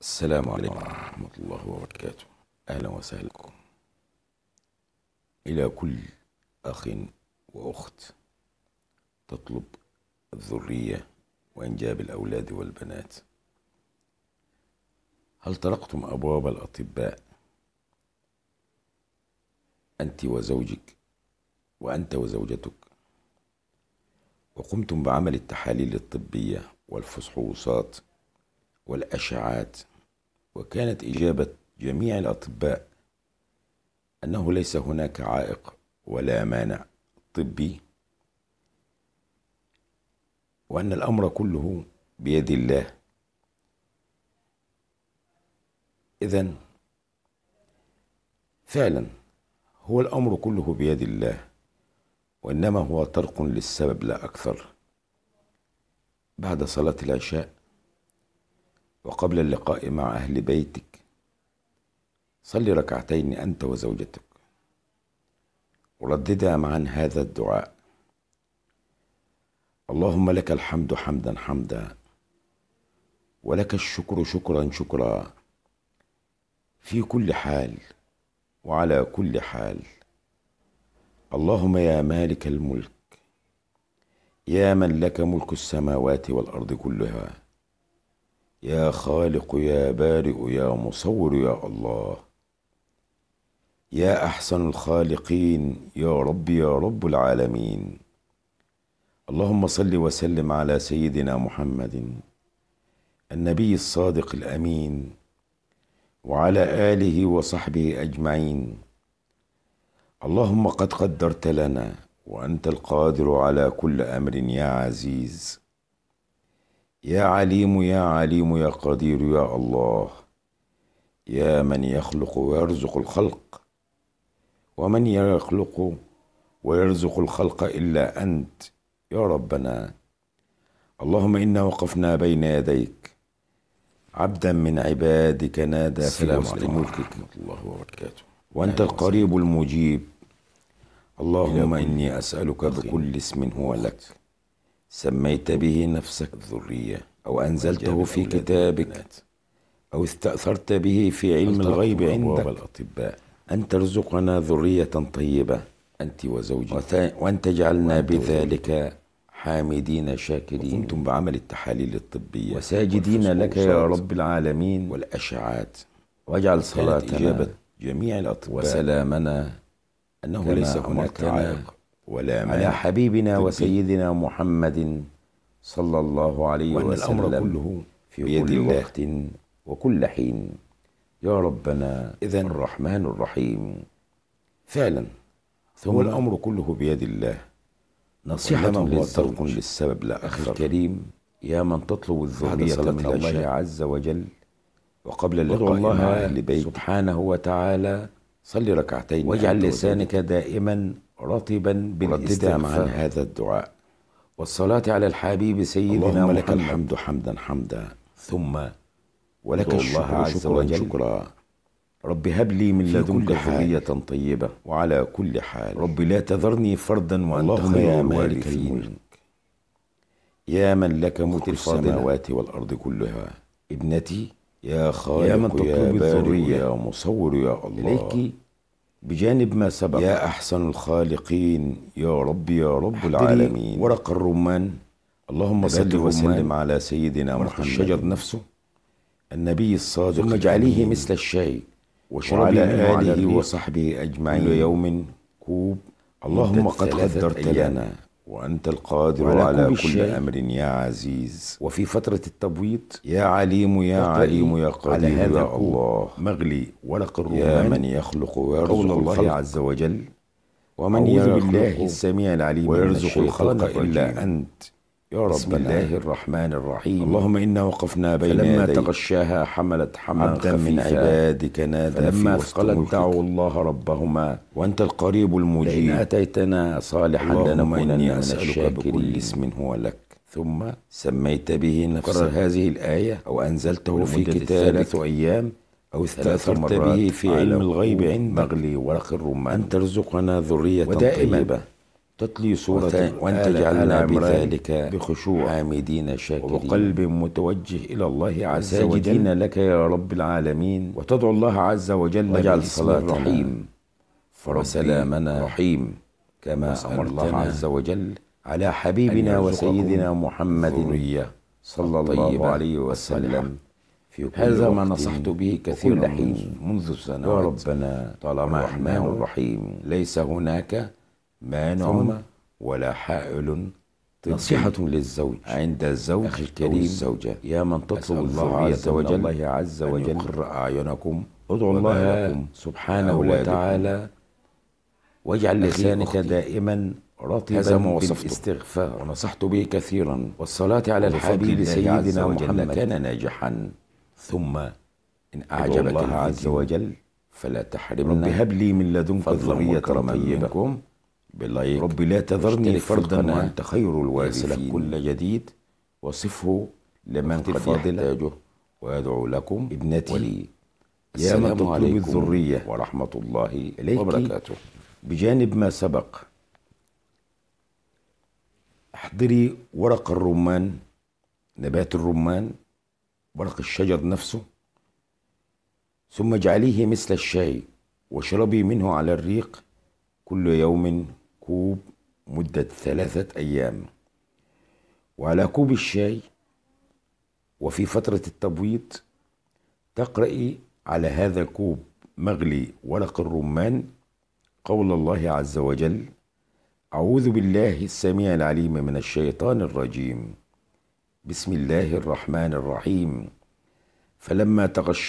السلام عليكم ورحمة الله وبركاته أهلا وسهلا بكم إلى كل أخ وأخت تطلب الذرية وإنجاب الأولاد والبنات هل طرقتم أبواب الأطباء أنت وزوجك وأنت وزوجتك وقمتم بعمل التحاليل الطبية والفحوصات والأشعات وكانت إجابة جميع الأطباء أنه ليس هناك عائق ولا مانع طبي وأن الأمر كله بيد الله إذا فعلا هو الأمر كله بيد الله وإنما هو طرق للسبب لا أكثر بعد صلاة العشاء وقبل اللقاء مع أهل بيتك صل ركعتين أنت وزوجتك ورددا معا هذا الدعاء اللهم لك الحمد حمدا حمدا ولك الشكر شكرا شكرا في كل حال وعلى كل حال اللهم يا مالك الملك يا من لك ملك السماوات والارض كلها يا خالق يا بارئ يا مصور يا الله يا احسن الخالقين يا رب يا رب العالمين اللهم صل وسلم على سيدنا محمد النبي الصادق الامين وعلى اله وصحبه اجمعين اللهم قد قدرت لنا وانت القادر على كل امر يا عزيز يا عليم يا عليم يا قدير يا الله يا من يخلق ويرزق الخلق ومن يخلق ويرزق الخلق الا انت يا ربنا اللهم انا وقفنا بين يديك عبدا من عبادك نادى في وسط ملكك الله وبركاته وانت القريب المجيب اللهم اني اسالك بكل اسم هو لك سميت به نفسك الذرية أو أنزلته في كتابك أو استأثرت به في علم الغيب عندك الأطباء أن ترزقنا ذرية طيبة أنت وزوجك وأن تجعلنا بذلك حامدين شاكرين وقمتم بعمل التحاليل الطبية وساجدين لك يا رب العالمين والأشعات واجعل صلاتنا إجابة جميع الأطباء وسلامنا أنه ليس هناك عائق ولا مانع على حبيبنا وسيدنا محمد صلى الله عليه وأن وسلم الأمر كله في بيد كل الله. وقت وكل حين يا ربنا إذا الرحمن الرحيم فعلا ثم هو الأمر كله بيد الله نصيحة للزوج للسبب لا أخي الكريم يا من تطلب الذرية من الله عز وجل وقبل اللقاء الله مع أهل بيت سبحانه وتعالى صلي ركعتين واجعل لسانك دائما رطبا بالاستماع عن هذا الدعاء والصلاة على الحبيب سيدنا اللهم لك الحمد حمدا حمدا ثم ولك الله عز وجل شكرا رب هب لي من لدنك ذرية طيبة وعلى كل حال رب لا تذرني فردا وأنت خير الوارثين يا من لك ملك السماوات والأرض كلها ابنتي يا خالق يا, من يا بارئ يا مصور يا الله إليك بجانب ما سبق يا أحسن الخالقين يا رب يا رب العالمين ورق الرمان اللهم صل وسلم على سيدنا محمد الشجر نفسه النبي الصادق ثم اجعليه مثل الشاي وعلى آله وصحبه أجمعين يوم كوب اللهم قد قدرت لنا وأنت القادر على, على كل, أمر يا عزيز وفي فترة التبويض يا عليم يا عليم يا قدير على هذا يا الله مغلي ولق الرومان يا من يخلق ويرزق الله عز وجل ومن يرزق بالله السميع العليم ويرزق الخلق إلا أنت يا رب بسم الله الرحمن الرحيم اللهم إنا وقفنا بين فلما يديك تغشاها حملت حملا من عبادك نادى فلما أثقلت دعوا الله ربهما وأنت القريب المجيب لئن أتيتنا صالحا لنكونن من الشاكرين بكل اسم هو لك ثم سميت به نفسك قرر هذه الآية أو أنزلته في كتابك أيام أو استأثرت به في علم الغيب عندك مغلي ورق الرمان أن ترزقنا ذرية طيبة تتلي صورة وأنت جعلنا بذلك بخشوع عامدين شاكرين وقلب متوجه إلى الله عز وجل ساجدين لك يا رب العالمين وتدعو الله عز وجل واجعل صلاتنا رحيم وسلامنا رحيم كما أمر الله عز وجل على حبيبنا وسيدنا محمد صلى الله عليه وسلم في كل هذا ما نصحت به كثيرا حين منذ سنوات يا ربنا طالما الرحمن رحيم ليس هناك مانع ولا حائل نصيحة للزوج عند الزوج الكريم الزوجة يا من تطلب الله عز وجل الله عز وجل يقر أعينكم ادعوا الله سبحانه وتعالى واجعل لسانك دائما رطبا بالاستغفار ونصحت به كثيرا والصلاة على الحبيب سيدنا محمد كان ناجحا ثم إن أعجبك الله عز وجل فلا تحرمنا رب هب لي من لدنك ذرية طيبة بالله ربي لا تذرني فردا وانت خير الوارثين كل جديد وصفه لمن قد يحتاجه ويدعو لكم ابنتي ولي السلام عليكم الذرية ورحمة الله إليك وبركاته بجانب ما سبق احضري ورق الرمان نبات الرمان ورق الشجر نفسه ثم اجعليه مثل الشاي واشربي منه على الريق كل يوم كوب مدة ثلاثة أيام وعلى كوب الشاي وفي فترة التبويض تقرأي على هذا الكوب مغلي ورق الرمان قول الله عز وجل أعوذ بالله السميع العليم من الشيطان الرجيم بسم الله الرحمن الرحيم فلما تغشى